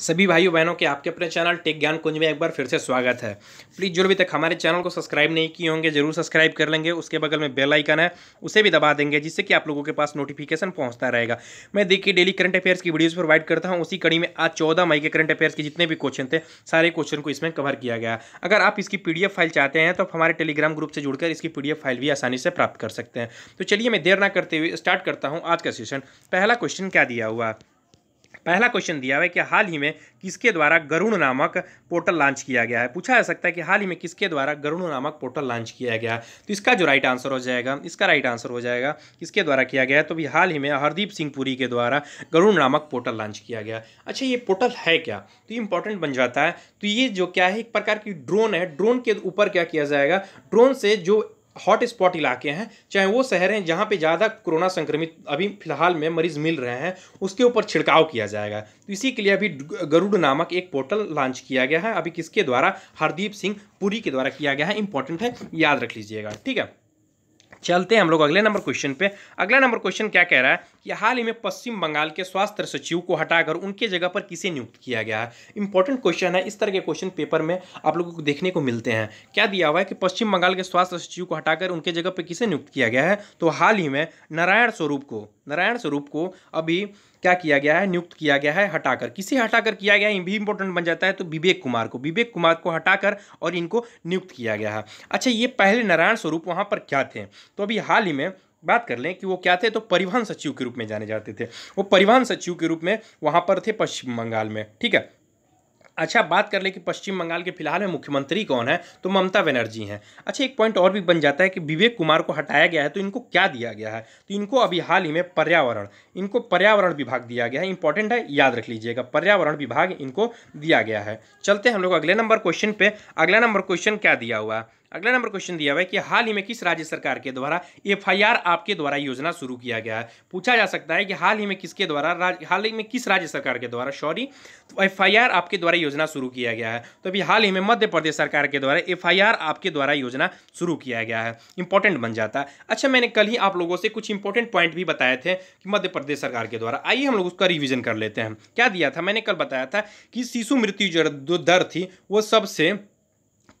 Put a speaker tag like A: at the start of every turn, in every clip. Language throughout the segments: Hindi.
A: सभी भाइयों बहनों के आपके अपने चैनल टेक ज्ञान कुंज में एक बार फिर से स्वागत है प्लीज़ जो भी तक हमारे चैनल को सब्सक्राइब नहीं किए होंगे जरूर सब्सक्राइब कर लेंगे उसके बगल में बेल आइकन है उसे भी दबा देंगे जिससे कि आप लोगों के पास नोटिफिकेशन पहुंचता रहेगा मैं देखिए डेली करंट अफेयर्स की वीडियोज़ प्रोवाइड करता हूँ उसी कड़ी में आज चौदह मई के करंट अफेयर्स के जितने भी क्वेश्चन थे सारे क्वेश्चन को इसमें कवर किया गया अगर आप इसकी पी फाइल चाहते हैं तो आप हमारे टेलीग्राम ग्रुप से जुड़कर इसकी पी फाइल भी आसानी से प्राप्त कर सकते हैं तो चलिए मैं देर ना करते हुए स्टार्ट करता हूँ आज का सेशन पहला क्वेश्चन क्या दिया हुआ पहला क्वेश्चन दिया हुआ है कि हाल ही में किसके द्वारा गरुण नामक पोर्टल लॉन्च किया गया है पूछा जा सकता है कि हाल ही में किसके द्वारा गरुण नामक पोर्टल लॉन्च किया गया तो इसका जो राइट आंसर हो जाएगा इसका राइट आंसर हो जाएगा किसके द्वारा किया गया है तो भी हाल ही में हरदीप सिंह पुरी के द्वारा गरुण नामक पोर्टल लॉन्च किया गया अच्छा ये पोर्टल है क्या तो ये इंपॉर्टेंट बन जाता है तो ये जो क्या है एक प्रकार की ड्रोन है ड्रोन के ऊपर क्या किया जाएगा ड्रोन से जो हॉट स्पॉट इलाके हैं चाहे वो शहर हैं जहाँ पे ज़्यादा कोरोना संक्रमित अभी फिलहाल में मरीज मिल रहे हैं उसके ऊपर छिड़काव किया जाएगा तो इसी के लिए अभी गरुड़ नामक एक पोर्टल लॉन्च किया गया है अभी किसके द्वारा हरदीप सिंह पुरी के द्वारा किया गया है इंपॉर्टेंट है याद रख लीजिएगा ठीक है चलते हैं हम लोग अगले नंबर क्वेश्चन पे अगला नंबर क्वेश्चन क्या कह रहा है कि हाल ही में पश्चिम बंगाल के स्वास्थ्य सचिव को हटाकर उनके जगह पर किसे नियुक्त किया गया है इंपॉर्टेंट क्वेश्चन है इस तरह के क्वेश्चन पेपर में आप लोगों को देखने को मिलते हैं क्या दिया हुआ है कि पश्चिम बंगाल के स्वास्थ्य सचिव को हटाकर उनके जगह पर किसे नियुक्त किया गया है तो हाल ही में नारायण स्वरूप को नारायण स्वरूप को अभी क्या किया गया है नियुक्त किया गया है हटाकर किसे हटाकर किया गया है भी इंपॉर्टेंट बन जाता है तो विवेक कुमार को विवेक कुमार को हटाकर और इनको नियुक्त किया गया है अच्छा ये पहले नारायण स्वरूप वहाँ पर क्या थे तो अभी हाल ही में बात कर लें कि वो क्या थे तो परिवहन सचिव के रूप में जाने जाते थे वो परिवहन सचिव के रूप में वहाँ पर थे पश्चिम बंगाल में ठीक है अच्छा बात कर ले कि पश्चिम बंगाल के फिलहाल में मुख्यमंत्री कौन है तो ममता बनर्जी हैं अच्छा एक पॉइंट और भी बन जाता है कि विवेक कुमार को हटाया गया है तो इनको क्या दिया गया है तो इनको अभी हाल ही में पर्यावरण इनको पर्यावरण विभाग दिया गया है इंपॉर्टेंट है याद रख लीजिएगा पर्यावरण विभाग इनको दिया गया है चलते हम लोग अगले नंबर क्वेश्चन पे अगला नंबर क्वेश्चन क्या दिया हुआ है अगला नंबर क्वेश्चन दिया हुआ है कि हाल ही में किस राज्य सरकार के द्वारा आर आपके द्वारा योजना शुरू किया गया है पूछा जा सकता है कि हाल ही में किसके द्वारा हाल ही में किस राज्य सरकार के द्वारा सॉरी तो एफ आपके द्वारा योजना शुरू किया गया है तो अभी हाल ही में मध्य प्रदेश सरकार के द्वारा एफ आपके द्वारा योजना शुरू किया गया है इंपॉर्टेंट बन जाता है अच्छा मैंने कल ही आप लोगों से कुछ इंपॉर्टेंट पॉइंट भी बताए थे कि मध्य प्रदेश सरकार के द्वारा आइए हम लोग उसका रिविजन कर लेते हैं क्या दिया था मैंने कल बताया था कि शिशु मृत्यु जो दर थी वो सबसे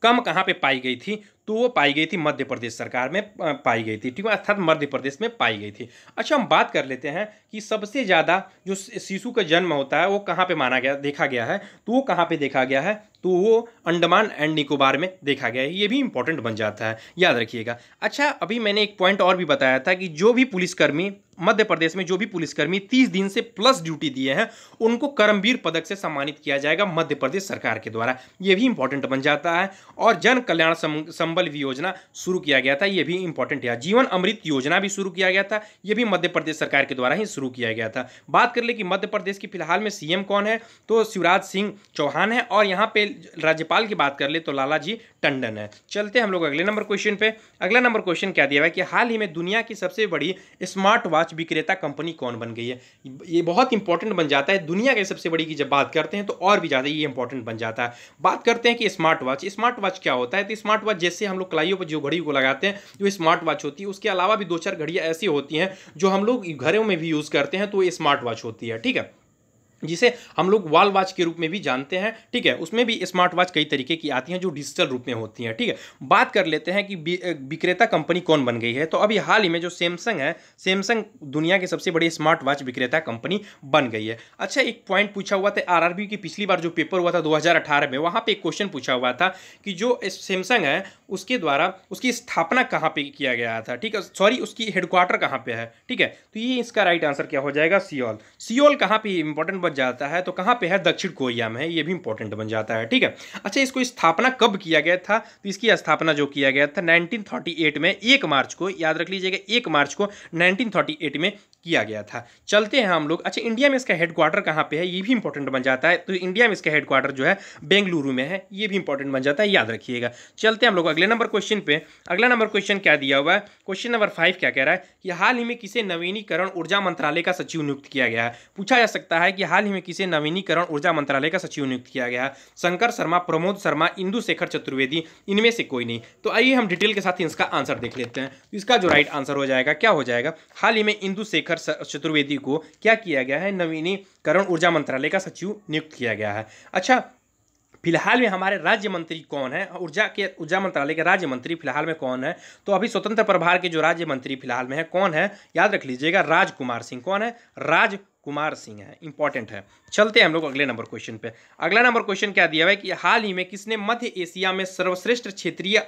A: कम कहाँ पे पाई गई थी तो वो पाई गई थी मध्य प्रदेश सरकार में पाई गई थी ठीक है अर्थात मध्य प्रदेश में पाई गई थी अच्छा हम बात कर लेते हैं कि सबसे ज़्यादा जो शिशु का जन्म होता है वो कहाँ पे माना गया देखा गया है तो वो कहाँ पे देखा गया है तो वो अंडमान एंड निकोबार में देखा गया है ये भी इम्पोर्टेंट बन जाता है याद रखिएगा अच्छा अभी मैंने एक पॉइंट और भी बताया था कि जो भी पुलिसकर्मी मध्य प्रदेश में जो भी पुलिसकर्मी तीस दिन से प्लस ड्यूटी दिए हैं उनको करमवीर पदक से सम्मानित किया जाएगा मध्य प्रदेश सरकार के द्वारा ये भी इंपॉर्टेंट बन जाता है और जन कल्याण संबल विकल्प योजना शुरू किया गया था यह भी इंपॉर्टेंट है जीवन अमृत योजना भी शुरू किया गया था यह भी मध्य प्रदेश सरकार के द्वारा ही शुरू किया गया था बात कर ले कि मध्य प्रदेश की फिलहाल में सीएम कौन है तो शिवराज सिंह चौहान है और यहाँ पे राज्यपाल की बात कर ले तो लाला जी टंडन है चलते हम लोग अगले नंबर क्वेश्चन पे अगला नंबर क्वेश्चन क्या दिया हुआ है कि हाल ही में दुनिया की सबसे बड़ी स्मार्ट वॉच विक्रेता कंपनी कौन बन गई है ये बहुत इंपॉर्टेंट बन जाता है दुनिया की सबसे बड़ी की जब बात करते हैं तो और भी ज़्यादा ये इंपॉर्टेंट बन जाता है बात करते हैं कि स्मार्ट वॉच स्मार्ट वॉच क्या होता है तो स्मार्ट वॉच जैसे जैसे हम लोग कलाइयों पर जो घड़ी को लगाते हैं जो स्मार्ट वॉच होती है उसके अलावा भी दो चार घड़ियाँ ऐसी होती हैं जो हम लोग घरों में भी यूज़ करते हैं तो ये स्मार्ट वॉच होती है ठीक है जिसे हम लोग वॉल वॉच के रूप में भी जानते हैं ठीक है उसमें भी स्मार्ट वॉच कई तरीके की आती हैं जो डिजिटल रूप में होती हैं ठीक है बात कर लेते हैं कि विक्रेता कंपनी कौन बन गई है तो अभी हाल ही में जो सैमसंग है सैमसंग दुनिया के सबसे बड़ी स्मार्ट वॉच विक्रेता कंपनी बन गई है अच्छा एक पॉइंट पूछा हुआ था आर की पिछली बार जो पेपर हुआ था दो में वहाँ पर एक क्वेश्चन पूछा हुआ था कि जो सैमसंग है उसके द्वारा उसकी स्थापना कहाँ पर किया गया था ठीक है सॉरी उसकी हेडक्वार्टर कहाँ पर है ठीक है तो ये इसका राइट आंसर क्या हो जाएगा सियोल सियोल कहाँ पर इंपॉर्टेंट पहुंच जाता है तो कहाँ पे है दक्षिण कोरिया में है ये भी इंपॉर्टेंट बन जाता है ठीक है अच्छा इसको स्थापना कब किया गया था तो इसकी स्थापना जो किया गया था 1938 में एक मार्च को याद रख लीजिएगा एक मार्च को 1938 में किया गया था चलते हैं हम लोग अच्छा इंडिया में इसका हेडक्वार्टर कहाँ पर है ये भी इंपॉर्टेंट बन जाता है तो इंडिया में इसका हेडक्वार्टर जो है बेंगलुरु में है ये भी इंपॉर्टेंट बन जाता है याद रखिएगा चलते हैं हम लोग अगले नंबर क्वेश्चन पर अगला नंबर क्वेश्चन क्या दिया हुआ है क्वेश्चन नंबर फाइव क्या कह रहा है कि हाल ही में किसे नवीनीकरण ऊर्जा मंत्रालय का सचिव नियुक्त किया गया है पूछा जा सकता है कि हाल हाल ही में किसे नवीनीकरण ऊर्जा मंत्रालय का सचिव नियुक्त किया गया शंकर शर्मा प्रमोद शर्मा इंदु शेखर चतुर्वेदी इनमें से कोई नहीं तो आइए हम डिटेल के साथ इसका आंसर देख लेते हैं तो इसका जो राइट आंसर हो जाएगा क्या हो जाएगा हाल ही में इंदु शेखर चतुर्वेदी को क्या किया गया है नवीनीकरण ऊर्जा मंत्रालय का सचिव नियुक्त किया गया है अच्छा फिलहाल में हमारे राज्य मंत्री कौन है ऊर्जा के ऊर्जा मंत्रालय के राज्य मंत्री फिलहाल में कौन है तो अभी स्वतंत्र प्रभार के जो राज्य मंत्री फिलहाल में है कौन है याद रख लीजिएगा राजकुमार सिंह कौन है राज कुमार सिंह है इंपॉर्टेंट है चलते हैं हम लोग अगले नंबर क्वेश्चन पे अगला नंबर क्वेश्चन क्या दिया हुआ है कि हाल ही में किसने मध्य एशिया में सर्वश्रेष्ठ क्षेत्रीय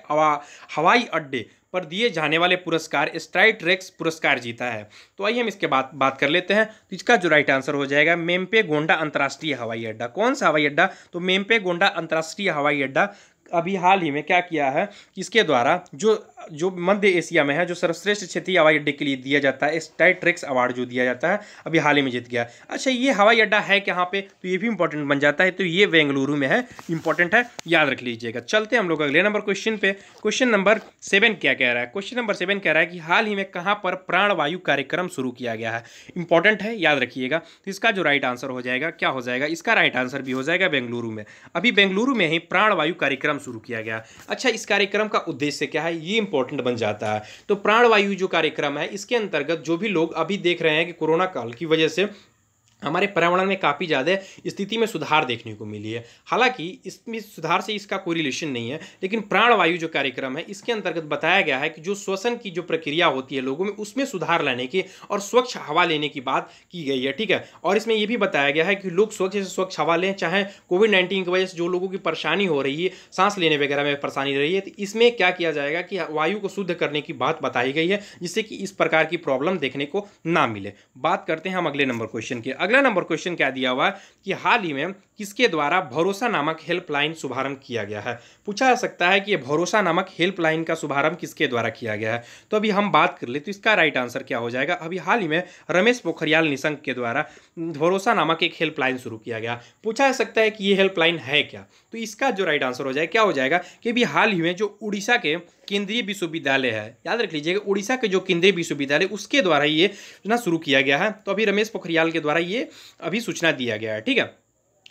A: हवाई अड्डे पर दिए जाने वाले पुरस्कार स्ट्राइट रेक्स पुरस्कार जीता है तो आइए हम इसके बाद बात कर लेते हैं तो इसका जो राइट आंसर हो जाएगा मेमपे गोंडा अंतर्राष्ट्रीय हवाई अड्डा कौन सा हवाई अड्डा तो मेमपे गोंडा अंतर्राष्ट्रीय हवाई अड्डा अभी हाल ही में क्या किया है इसके द्वारा जो जो मध्य एशिया में है जो सर्वश्रेष्ठ क्षेत्रीय हवाई अड्डे के लिए दिया जाता है स्टाइट्रिक्स अवार्ड जो दिया जाता है अभी हाल ही में जीत गया अच्छा ये हवाई अड्डा है कहाँ पे तो ये भी इंपॉर्टेंट बन जाता है तो ये बेंगलुरु में है इंपॉर्टेंट है याद रख लीजिएगा चलते हम लोग अगले नंबर क्वेश्चन पे क्वेश्चन नंबर सेवन क्या कह रहा है क्वेश्चन नंबर सेवन कह रहा है कि हाल ही में कहाँ पर प्राणवायु कार्यक्रम शुरू किया गया है इंपॉर्टेंट है याद रखिएगा तो इसका जो राइट आंसर हो जाएगा क्या हो जाएगा इसका राइट आंसर भी हो जाएगा बेंगलुरु में अभी बेंगलुरु में ही प्राणवायु कार्यक्रम कार्यक्रम शुरू किया गया अच्छा इस कार्यक्रम का उद्देश्य क्या है ये इंपॉर्टेंट बन जाता है तो प्राणवायु जो कार्यक्रम है इसके अंतर्गत जो भी लोग अभी देख रहे हैं कि कोरोना काल की वजह से हमारे पर्यावरण में काफ़ी ज़्यादा स्थिति में सुधार देखने को मिली है हालांकि इसमें सुधार से इसका कोई रिलेशन नहीं है लेकिन प्राणवायु जो कार्यक्रम है इसके अंतर्गत बताया गया है कि जो श्वसन की जो प्रक्रिया होती है लोगों में उसमें सुधार लाने की और स्वच्छ हवा लेने की बात की गई है ठीक है और इसमें यह भी बताया गया है कि लोग स्वच्छ से स्वच्छ हवा लें चाहे कोविड नाइन्टीन की वजह से जो लोगों की परेशानी हो रही है सांस लेने वगैरह में परेशानी रही है तो इसमें क्या किया जाएगा कि वायु को शुद्ध करने की बात बताई गई है जिससे कि इस प्रकार की प्रॉब्लम देखने को ना मिले बात करते हैं हम अगले नंबर क्वेश्चन के अगले अगला नंबर क्वेश्चन क्या दिया हुआ है कि हाल ही में किसके द्वारा भरोसा नामक हेल्पलाइन शुभारंभ किया गया है पूछा जा सकता है कि ये भरोसा नामक हेल्पलाइन का शुभारंभ किसके द्वारा किया गया है तो अभी हम बात कर ले तो इसका राइट आंसर क्या हो जाएगा अभी हाल ही में रमेश पोखरियाल निशंक के द्वारा भरोसा नामक एक हेल्पलाइन शुरू किया गया पूछा जा सकता है कि ये हेल्पलाइन है क्या तो इसका जो राइट आंसर हो जाए क्या हो जाएगा कि अभी हाल ही में जो उड़ीसा के केंद्रीय विश्वविद्यालय है याद रख लीजिएगा उड़ीसा के जो केंद्रीय विश्वविद्यालय उसके द्वारा ये योजना शुरू किया गया है तो अभी रमेश पोखरियाल के द्वारा ये अभी सूचना दिया गया है ठीक है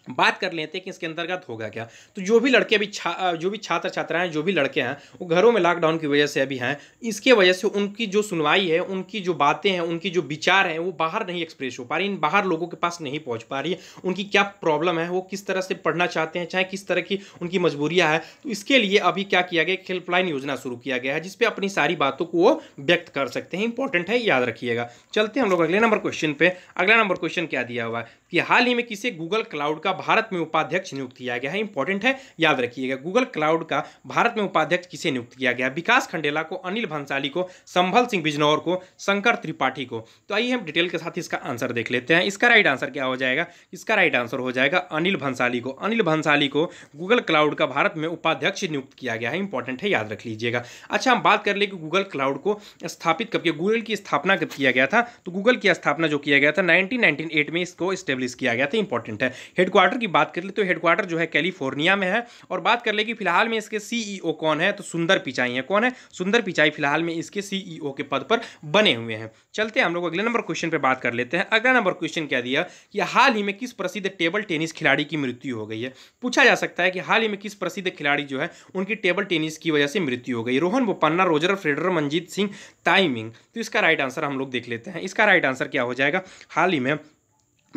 A: बात कर लेते हैं कि इसके अंतर्गत होगा क्या तो जो भी लड़के अभी छा जो भी छात्र छात्राएं जो भी लड़के हैं वो घरों में लॉकडाउन की वजह से अभी हैं इसके वजह से उनकी जो सुनवाई है उनकी जो बातें हैं उनकी जो विचार हैं वो बाहर नहीं एक्सप्रेस हो पा रही इन बाहर लोगों के पास नहीं पहुंच पा रही उनकी क्या प्रॉब्लम है वो किस तरह से पढ़ना चाहते हैं चाहे किस तरह की उनकी मजबूरियाँ है तो इसके लिए अभी क्या किया गया हेल्पलाइन योजना शुरू किया गया है जिसपे अपनी सारी बातों को वो व्यक्त कर सकते हैं इंपॉर्टेंट है याद रखिएगा चलते हम लोग अगले नंबर क्वेश्चन पर अगला नंबर क्वेश्चन क्या दिया हुआ है कि हाल ही में किसी गूगल क्लाउड का का भारत में उपाध्यक्ष नियुक्त किया गया है इंपॉर्टेंट है याद रखिएगा गूगल क्लाउड का भारत में उपाध्यक्ष किसे नियुक्त किया गया विकास खंडेला को अनिल भंसाली को संभल सिंह बिजनौर को शंकर त्रिपाठी को तो आइए हम डिटेल के साथ इसका आंसर देख लेते हैं इसका राइट आंसर क्या हो जाएगा इसका राइट आंसर हो जाएगा अनिल भंसाली को अनिल भंसाली को गूगल क्लाउड का भारत में उपाध्यक्ष नियुक्त किया गया है इंपॉर्टेंट है याद रख लीजिएगा अच्छा हम बात कर ले कि गूगल क्लाउड को स्थापित कब किया गूगल की स्थापना कब किया गया था तो गूगल की स्थापना जो किया गया था नाइनटीन में इसको स्टेब्लिश किया गया था इंपॉर्टेंट है हेडक्वार्टर हेडक्वार्टर की बात कर ले तो हेडक्वार्टर जो है कैलिफोर्निया में है और बात कर ले कि फिलहाल में इसके सीईओ e कौन है तो सुंदर पिचाई है कौन है सुंदर पिचाई फिलहाल में इसके सीईओ e के पद पर बने हुए हैं चलते हैं हम लोग अगले नंबर क्वेश्चन पर बात कर लेते हैं अगला नंबर क्वेश्चन क्या दिया कि हाल ही में किस प्रसिद्ध टेबल टेनिस खिलाड़ी की मृत्यु हो गई है पूछा जा सकता है कि हाल ही में किस प्रसिद्ध खिलाड़ी जो है उनकी टेबल टेनिस की वजह से मृत्यु हो गई Rohan Bopanna Roger Federer Manjeet Singh timing तो इसका राइट आंसर हम लोग देख लेते हैं इसका राइट आंसर क्या हो जाएगा हाल ही में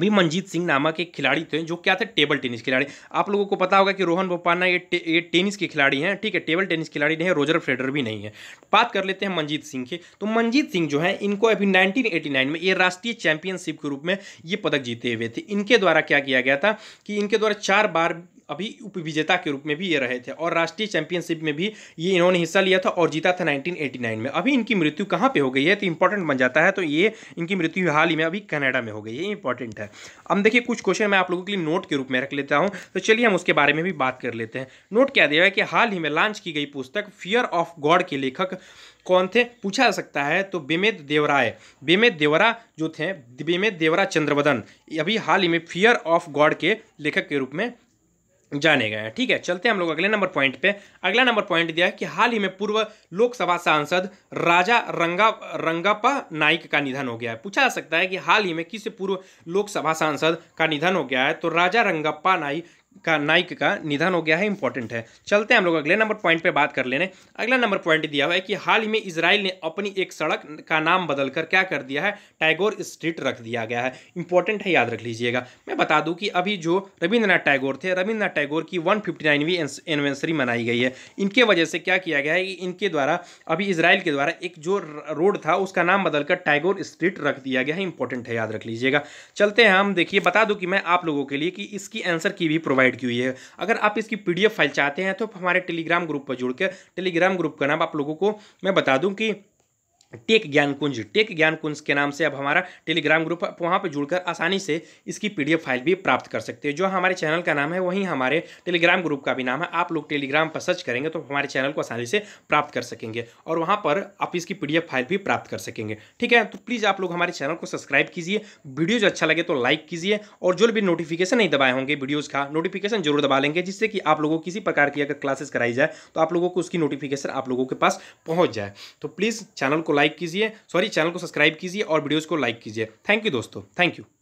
A: भी मनजीत सिंह नामक एक खिलाड़ी थे जो क्या थे टेबल टेनिस खिलाड़ी आप लोगों को पता होगा कि रोहन बोपाना ये टे, ये टेनिस के खिलाड़ी हैं ठीक है टेबल टेनिस खिलाड़ी नहीं है रोजर फ्रेडर भी नहीं है बात कर लेते हैं मनजीत सिंह की तो मनजीत सिंह जो है इनको अभी 1989 में ये राष्ट्रीय चैंपियनशिप के रूप में ये पदक जीते हुए थे इनके द्वारा क्या किया गया था कि इनके द्वारा चार बार अभी उपविजेता के रूप में भी ये रहे थे और राष्ट्रीय चैंपियनशिप में भी ये इन्होंने हिस्सा लिया था और जीता था 1989 में अभी इनकी मृत्यु कहाँ पे हो गई है तो इंपॉर्टेंट बन जाता है तो ये इनकी मृत्यु हाल ही में अभी कनाडा में हो गई है इंपॉर्टेंट है अब देखिए कुछ क्वेश्चन मैं आप लोगों के लिए नोट के रूप में रख लेता हूँ तो चलिए हम उसके बारे में भी बात कर लेते हैं नोट क्या दिया है कि हाल ही में लॉन्च की गई पुस्तक फियर ऑफ गॉड के लेखक कौन थे पूछा जा सकता है तो बेमेद देवराय बेमेद देवरा जो थे बेमेद देवरा चंद्रवदन अभी हाल ही में फियर ऑफ गॉड के लेखक के रूप में जाने गए हैं ठीक है चलते हैं हम लोग अगले नंबर पॉइंट पे अगला नंबर पॉइंट दिया है कि हाल ही में पूर्व लोकसभा सांसद राजा रंगा रंगापा नाइक का निधन हो गया है पूछा जा सकता है कि हाल ही में किस पूर्व लोकसभा सांसद का निधन हो गया है तो राजा रंगप्पा नाइक का नाइक का निधन हो गया है इंपॉर्टेंट है चलते हैं हम लोग अगले नंबर पॉइंट पे बात कर लेने अगला नंबर पॉइंट दिया हुआ है कि हाल ही में इसराइल ने अपनी एक सड़क का नाम बदलकर क्या कर दिया है टैगोर स्ट्रीट रख दिया गया है इंपॉर्टेंट है याद रख लीजिएगा मैं बता दूं कि अभी जो रविंद्रनाथ टैगोर थे रविंद्रनाथ टैगोर की वन फिफ्टी एनिवर्सरी मनाई गई है इनके वजह से क्या किया गया है कि इनके द्वारा अभी इसराइल के द्वारा एक जो रोड था उसका नाम बदलकर टैगोर स्ट्रीट रख दिया गया है इंपॉर्टेंट है याद रख लीजिएगा चलते हैं हम देखिए बता दूँ कि मैं आप लोगों के लिए कि इसकी आंसर की भी प्रोवाइड प्रोवाइड की हुई है अगर आप इसकी पीडीएफ फाइल चाहते हैं तो हमारे टेलीग्राम ग्रुप पर जुड़ टेलीग्राम ग्रुप का नाम आप लोगों को मैं बता दूँ कि टेक ज्ञान कुंज टेक ज्ञान कुंज के नाम से अब हमारा टेलीग्राम ग्रुप आप वहाँ पर जुड़कर आसानी से इसकी पीडीएफ फाइल भी प्राप्त कर सकते हैं जो हमारे चैनल का नाम है वहीं हमारे टेलीग्राम ग्रुप का भी नाम है आप लोग टेलीग्राम पर सर्च करेंगे तो हमारे चैनल को आसानी से प्राप्त कर सकेंगे और वहाँ पर आप इसकी पी फाइल भी प्राप्त कर सकेंगे ठीक है तो प्लीज़ आप लोग हमारे चैनल को सब्सक्राइब कीजिए वीडियो जो अच्छा लगे तो लाइक कीजिए और जो भी नोटिफिकेशन नहीं दबाए होंगे वीडियोज़ का नोटिफिकेशन जरूर दबा लेंगे जिससे कि आप लोगों को किसी प्रकार की अगर क्लासेस कराई जाए तो आप लोगों को उसकी नोटिफिकेशन आप लोगों के पास पहुँच जाए तो प्लीज़ चैनल को लाइक लाइक कीजिए सॉरी चैनल को सब्सक्राइब कीजिए और वीडियोज़ को लाइक कीजिए थैंक यू दोस्तों थैंक यू